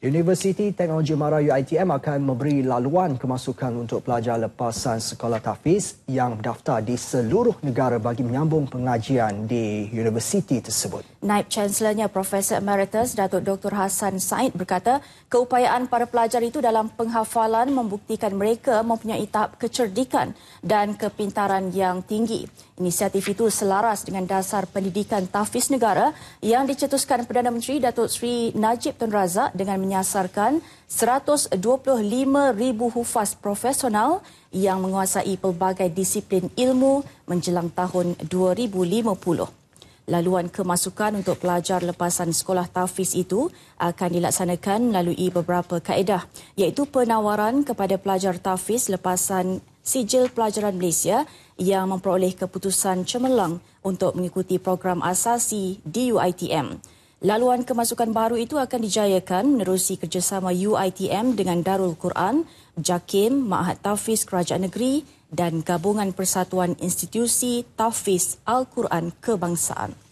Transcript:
University Teknologi Mara UITM akan memberi laluan kemasukan untuk pelajar lepasan sekolah tahfiz yang mendaftar di seluruh negara bagi menyambung pengajian di universiti tersebut. Naib Chancellornya Profesor Emeritus Datuk Dr Hassan Said berkata, keupayaan para pelajar itu dalam penghafalan membuktikan mereka mempunyai tahap kecerdikan dan kepintaran yang tinggi. Inisiatif itu selaras dengan dasar pendidikan tahfiz negara yang dicetuskan Perdana Menteri Datuk Seri Najib Tun Razak dengan menyasarkan 125,000 hufaz profesional yang menguasai pelbagai disiplin ilmu menjelang tahun 2050. Laluan kemasukan untuk pelajar lepasan sekolah tahfiz itu akan dilaksanakan melalui beberapa kaedah iaitu penawaran kepada pelajar tahfiz lepasan Sijil Pelajaran Malaysia yang memperoleh keputusan cemerlang untuk mengikuti program asasi DUITM. Laluan kemasukan baru itu akan dijayakan menerusi kerjasama UITM dengan Darul Quran, JAKIM, Ma'ahad Tafiz Kerajaan Negeri dan Gabungan Persatuan Institusi Tafiz Al-Quran Kebangsaan.